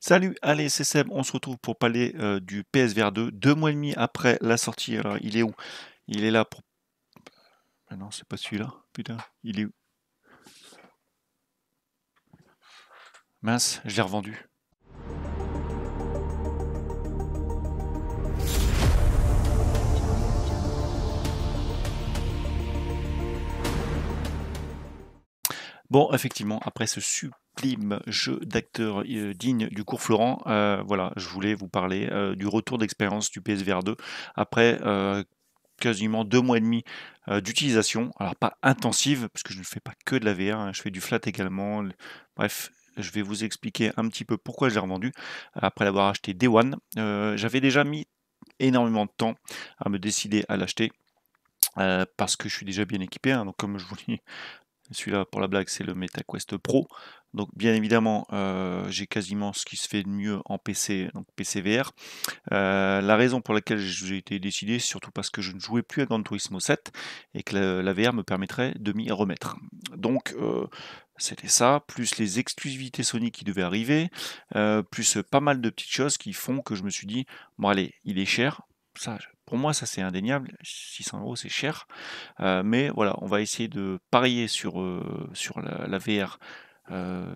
Salut, allez, c'est Seb, on se retrouve pour parler euh, du PSVR 2, deux mois et demi après la sortie. Alors, il est où Il est là pour. Ah non, c'est pas celui-là, putain, il est où Mince, je l'ai revendu. Bon, effectivement, après ce super jeu d'acteur euh, digne du cours Florent. Euh, voilà, je voulais vous parler euh, du retour d'expérience du PSVR 2 après quasiment deux mois et demi d'utilisation. Alors pas intensive, parce que je ne fais pas que de la VR, hein, je fais du flat également. Bref, je vais vous expliquer un petit peu pourquoi je l'ai revendu après l'avoir acheté Day One. J'avais déjà mis énormément de temps à me décider à l'acheter. parce que je suis déjà bien équipé, hein. donc comme je vous dis, celui-là pour la blague c'est le MetaQuest Pro, donc bien évidemment, euh, j'ai quasiment ce qui se fait de mieux en PC, donc PC VR. Euh, la raison pour laquelle j'ai été décidé, c'est surtout parce que je ne jouais plus à Gran Turismo 7 et que la, VR me permettrait de m'y remettre. Donc euh, c'était ça, plus les exclusivités Sony qui devaient arriver, plus pas mal de petites choses qui font que je me suis dit, bon allez, il est cher, ça, pour moi, ça c'est indéniable. 600 euros, c'est cher. mais voilà, on va essayer de parier sur, sur la, VR euh,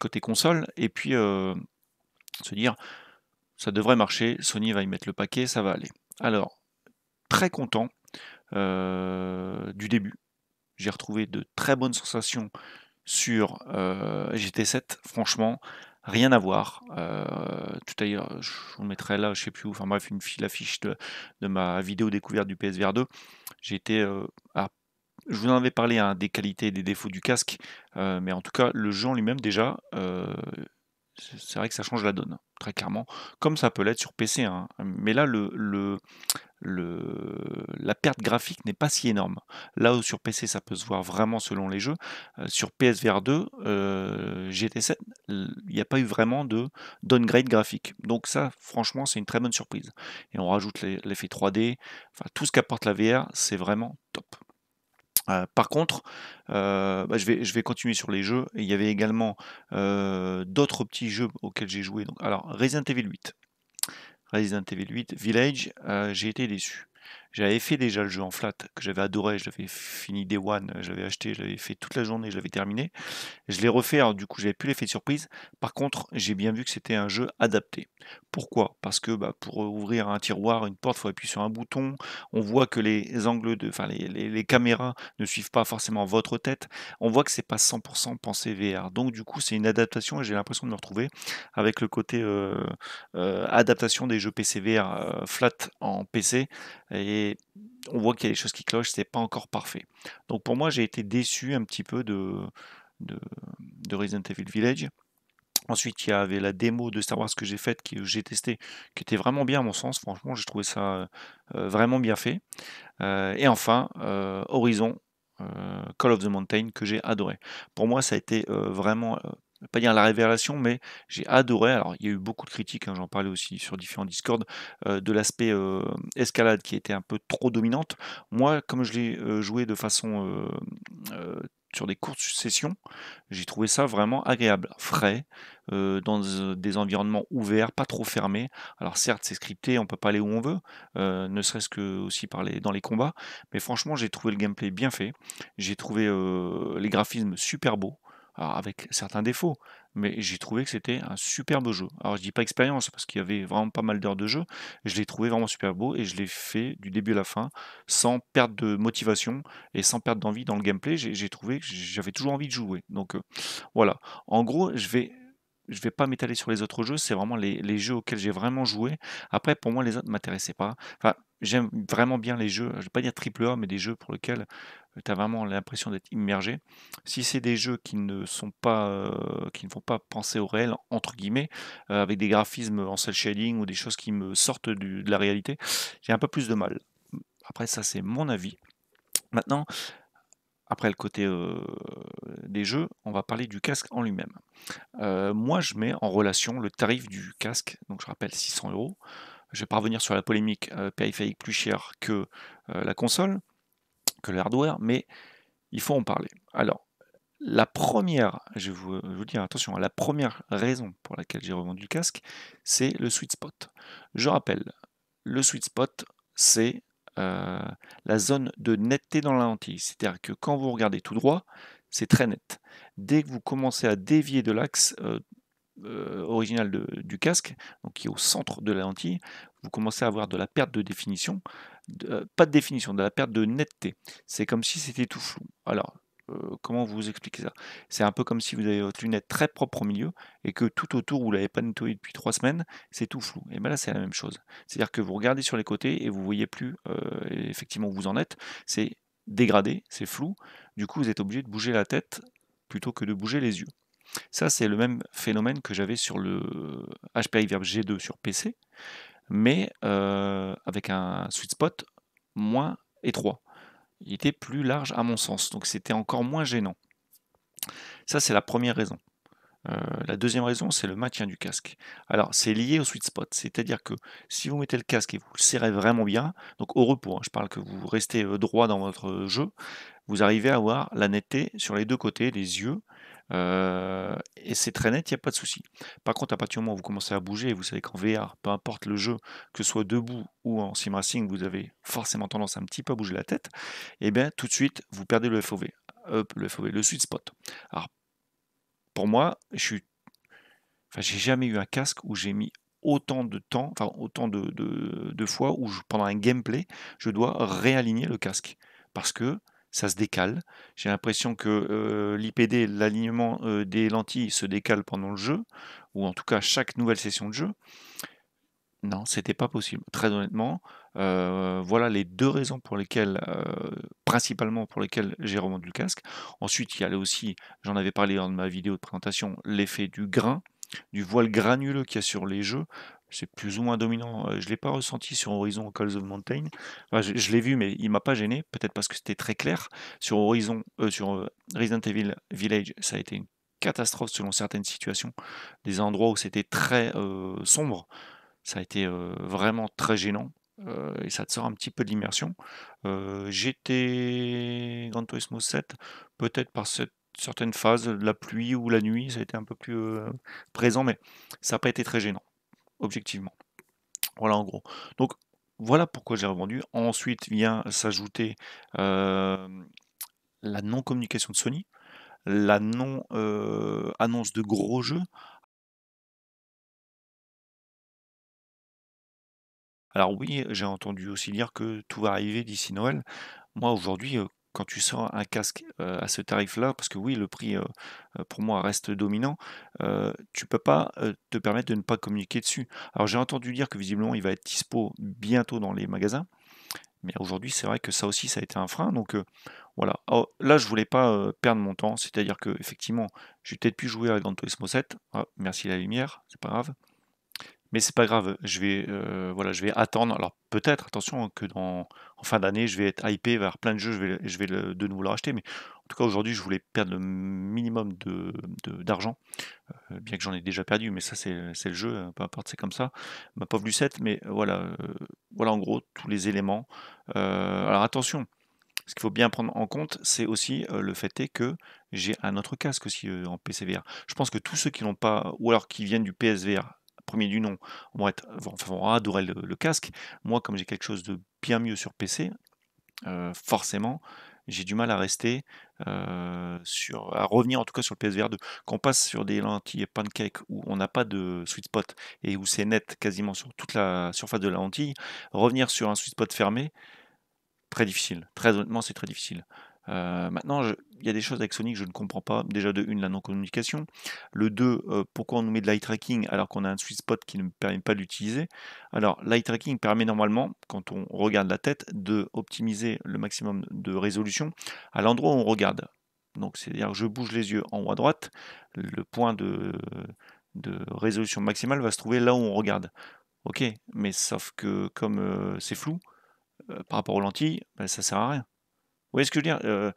côté console, et puis euh, se dire, ça devrait marcher, Sony va y mettre le paquet, ça va aller. Alors, très content euh, du début. J'ai retrouvé de très bonnes sensations sur GT7, franchement rien à voir. tout à l'heure, je vous mettrai là, je sais plus où, enfin bref, une, file affiche de, ma vidéo découverte du PSVR 2. J'ai été je vous en avais parlé hein, des qualités et des défauts du casque, euh, mais en tout cas, le jeu en lui-même, déjà, euh, c'est vrai que ça change la donne, très clairement, comme ça peut l'être sur PC. Hein. Mais là, la perte graphique n'est pas si énorme. Là où sur PC, ça peut se voir vraiment selon les jeux, euh, sur PSVR 2, GT7, il n'y a pas eu vraiment de downgrade graphique. Donc ça, franchement, c'est une très bonne surprise. Et on rajoute l'effet 3D, tout ce qu'apporte la VR, c'est vraiment top par contre, bah, je, vais, continuer sur les jeux. il y avait également d'autres petits jeux auxquels j'ai joué. Donc, alors, Resident Evil 8. Resident Evil 8 Village, j'ai été déçu. J'avais fait déjà le jeu en flat, que j'avais adoré, j'avais fini des One, euh, j'avais acheté, j'avais fait toute la journée, je l'avais terminé. Je l'ai refait, alors du coup, j'avais plus l'effet de surprise. Par contre, j'ai bien vu que c'était un jeu adapté. Pourquoi Parce que bah, pour euh, ouvrir un tiroir, une porte, il faut appuyer sur un bouton. On voit que les angles, de, enfin, les, caméras ne suivent pas forcément votre tête. On voit que c'est pas 100% pensé VR. Donc, du coup, c'est une adaptation et j'ai l'impression de me retrouver avec le côté euh, adaptation des jeux PC VR flat en PC. Et on voit qu'il y a des choses qui clochent, c'est pas encore parfait. Donc pour moi, j'ai été déçu un petit peu de, de, Resident Evil Village. Ensuite, il y avait la démo de Star Wars que j'ai faite, que j'ai testé, qui était vraiment bien à mon sens. Franchement, j'ai trouvé ça euh, vraiment bien fait. Euh, et enfin, euh, Horizon Call of the Mountain, que j'ai adoré. Pour moi, ça a été vraiment pas dire la révélation, mais j'ai adoré. Alors, il y a eu beaucoup de critiques, hein, j'en parlais aussi sur différents discords, euh, de l'aspect euh, escalade qui était un peu trop dominante. Moi, comme je l'ai euh, joué de façon sur des courtes sessions, j'ai trouvé ça vraiment agréable, frais, dans des environnements ouverts, pas trop fermés. Alors certes, c'est scripté, on peut pas aller où on veut, ne serait-ce que aussi dans les combats, mais franchement, j'ai trouvé le gameplay bien fait, j'ai trouvé les graphismes super beaux, avec certains défauts, mais j'ai trouvé que c'était un superbe jeu. Alors je dis pas expérience parce qu'il y avait vraiment pas mal d'heures de jeu, je l'ai trouvé vraiment super beau et je l'ai fait du début à la fin sans perdre de motivation et sans perdre d'envie dans le gameplay. J'ai trouvé que j'avais toujours envie de jouer. Donc euh, voilà. En gros, je vais je vais pas m'étaler sur les autres jeux, c'est vraiment les, jeux auxquels j'ai vraiment joué. Après, pour moi, les autres ne m'intéressaient pas. Enfin, j'aime vraiment bien les jeux, je ne vais pas dire triple A, mais des jeux pour lesquels tu as vraiment l'impression d'être immergé. Si c'est des jeux qui ne sont pas, qui ne font pas penser au réel, entre guillemets, avec des graphismes en cel shading ou des choses qui me sortent de la réalité, j'ai un peu plus de mal. Après, ça, c'est mon avis. Maintenant, après le côté des jeux, on va parler du casque en lui-même. moi, je mets en relation le tarif du casque, donc je rappelle 600 euros je vais pas revenir sur la polémique euh, périphérique plus cher que euh, la console, que le hardware, mais il faut en parler. Alors, la première, je vais vous, dire, attention, la première raison pour laquelle j'ai revendu le casque, c'est le sweet spot. Je rappelle, le sweet spot, c'est euh, la zone de netteté dans la lentille. C'est-à-dire que quand vous regardez tout droit, c'est très net. Dès que vous commencez à dévier de l'axe, euh, euh, original du casque, donc qui est au centre de la lentille, vous commencez à avoir de la perte de définition, euh, pas de définition, de la perte de netteté. C'est comme si c'était tout flou. Alors, euh, comment vous expliquez ça C'est un peu comme si vous avez votre lunette très propre au milieu et que tout autour, vous ne l'avez pas nettoyé depuis trois semaines, c'est tout flou. Et bien là, c'est la même chose. C'est-à-dire que vous regardez sur les côtés et vous voyez plus effectivement où vous en êtes. C'est dégradé, c'est flou. Du coup, vous êtes obligé de bouger la tête plutôt que de bouger les yeux. Ça, c'est le même phénomène que j'avais sur le HPI euh, Verb G2 sur PC, mais euh, avec un sweet spot moins étroit. Il était plus large à mon sens, donc c'était encore moins gênant. Ça, c'est la première raison. Euh, la deuxième raison, c'est le maintien du casque. Alors, c'est lié au sweet spot, c'est-à-dire que si vous mettez le casque et vous le serrez vraiment bien, donc au repos, hein, je parle que vous restez droit dans votre jeu, vous arrivez à avoir la netteté sur les deux côtés les yeux euh, et c'est très net, il n'y a pas de souci. Par contre, à partir du moment où vous commencez à bouger, vous savez qu'en VR, peu importe le jeu, que ce soit debout ou en sim racing, vous avez forcément tendance à un petit peu bouger la tête, et eh bien tout de suite, vous perdez le FOV, le FOV, le sweet spot. Alors, pour moi, je suis... j'ai jamais eu un casque où j'ai mis autant de temps, enfin autant de, fois où pendant un gameplay, je dois réaligner le casque. Parce que ça se décale. J'ai l'impression que l'IPD, l'alignement des lentilles, se décale pendant le jeu, ou en tout cas chaque nouvelle session de jeu. Non, c'était pas possible. Très honnêtement, voilà les deux raisons pour lesquelles, principalement pour lesquelles j'ai remonté le casque. Ensuite, il y a aussi, j'en avais parlé dans ma vidéo de présentation, l'effet du grain, du voile granuleux qu'il y a sur les jeux c'est plus ou moins dominant. Euh, je ne l'ai pas ressenti sur Horizon Calls of Mountain. je, l'ai vu, mais il m'a pas gêné. Peut-être parce que c'était très clair. Sur Horizon, euh, sur euh, Resident Evil Village, ça a été une catastrophe selon certaines situations. Des endroits où c'était très sombre, ça a été vraiment très gênant. et ça te sort un petit peu de l'immersion. J'étais Grand Turismo 7, peut-être par cette certaines phases, la pluie ou la nuit, ça a été un peu plus présent, mais ça n'a pas été très gênant objectivement. Voilà en gros. Donc voilà pourquoi j'ai revendu. Ensuite vient s'ajouter euh, la non-communication de Sony, la non-annonce euh, de gros jeux. Alors oui, j'ai entendu aussi dire que tout va arriver d'ici Noël. Moi aujourd'hui, euh, quand tu sors un casque euh, à ce tarif-là, parce que oui, le prix euh, euh, pour moi reste dominant, tu tu peux pas te permettre de ne pas communiquer dessus. Alors j'ai entendu dire que visiblement il va être dispo bientôt dans les magasins, mais aujourd'hui c'est vrai que ça aussi ça a été un frein. Donc voilà. Oh, là je voulais pas perdre mon temps, c'est-à-dire que effectivement j'ai peut-être pu jouer avec Danto Grand Turismo 7. Ah, merci la lumière, c'est pas grave. Mais c'est pas grave, je vais, euh, voilà, je vais attendre. Alors peut-être, attention, que dans en fin d'année, je vais être hypé vers plein de jeux, je vais, je vais de nouveau le racheter. Mais en tout cas, aujourd'hui, je voulais perdre le minimum d'argent, de, de euh, bien que j'en ai déjà perdu, mais ça, c'est le jeu, hein, peu importe, c'est comme ça. Ma pauvre Lucette, mais voilà, euh, voilà en gros tous les éléments. alors attention, ce qu'il faut bien prendre en compte, c'est aussi le fait est que j'ai un autre casque aussi en PCVR. Je pense que tous ceux qui n'ont pas, ou alors qui viennent du PSVR premier du nom vont, être, adorer le, casque. Moi, comme j'ai quelque chose de bien mieux sur PC, euh, forcément, j'ai du mal à rester euh, sur, à revenir en tout cas sur le PSVR 2. Quand on passe sur des lentilles pancake où on n'a pas de sweet spot et où c'est net quasiment sur toute la surface de la lentille, revenir sur un sweet spot fermé, très difficile. Très honnêtement, c'est très difficile. Euh, maintenant, il y a des choses avec Sony que je ne comprends pas. Déjà, de une, la non-communication. Le deux euh, pourquoi on nous met de l'eye tracking alors qu'on a un sweet spot qui ne permet pas d'utiliser Alors, l'eye tracking permet normalement, quand on regarde la tête, de optimiser le maximum de résolution à l'endroit où on regarde. Donc, c'est-à-dire que je bouge les yeux en haut à droite, le point de, résolution maximale va se trouver là où on regarde. Ok, mais sauf que comme euh, c'est flou, par rapport aux lentilles, ben, ça sert à rien voyez ce que je veux dire Je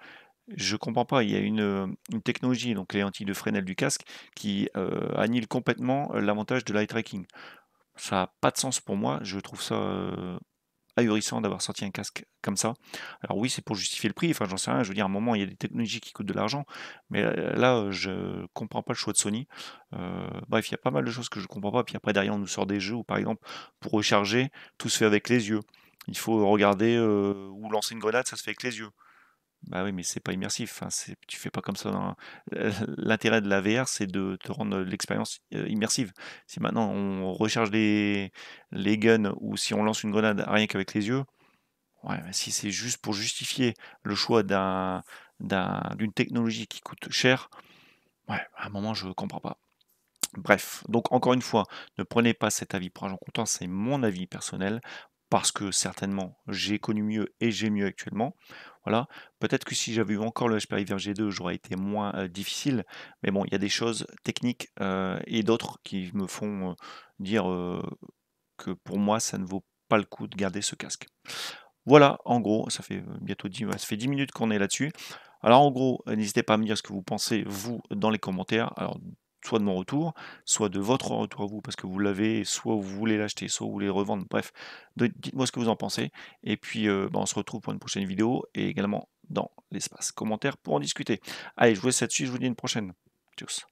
Je comprends pas. Il y a une, technologie, donc les lentilles de Fresnel du casque, qui euh, annule complètement l'avantage de l'eye tracking. Ça n'a pas de sens pour moi. Je trouve ça ahurissant d'avoir sorti un casque comme ça. Alors oui, c'est pour justifier le prix. Enfin, j'en sais rien. Je veux dire, à un moment, il y a des technologies qui coûtent de l'argent. Mais là, je comprends pas le choix de Sony. bref, il y a pas mal de choses que je comprends pas. Puis après, derrière, on nous sort des jeux où, par exemple, pour recharger, tout se fait avec les yeux il faut regarder euh, ou lancer une grenade, ça se fait avec les yeux. Bah oui, mais c'est pas immersif. Hein, tu fais pas comme ça. L'intérêt de la VR, c'est de te rendre l'expérience euh, immersive. Si maintenant on recharge les, les guns ou si on lance une grenade rien qu'avec les yeux, ouais, si c'est juste pour justifier le choix d'une technologie qui coûte cher, ouais, à un moment je comprends pas. Bref, donc encore une fois, ne prenez pas cet avis pour argent comptant, c'est mon avis personnel parce que certainement j'ai connu mieux et j'ai mieux actuellement. Voilà, peut-être que si j'avais eu encore le HPI G2, j'aurais été moins euh, difficile, mais bon, il y a des choses techniques euh, et d'autres qui me font euh, dire que pour moi, ça ne vaut pas le coup de garder ce casque. Voilà, en gros, ça fait bientôt 10, 10 minutes qu'on est là-dessus. Alors en gros, n'hésitez pas à me dire ce que vous pensez, vous, dans les commentaires. Alors soit de mon retour, soit de votre retour à vous, parce que vous l'avez, soit vous voulez l'acheter, soit vous voulez revendre. Bref, dites-moi ce que vous en pensez. Et puis, euh, ben, on se retrouve pour une prochaine vidéo et également dans l'espace commentaire pour en discuter. Allez, je vous laisse là-dessus, je vous dis une prochaine. Tchuss.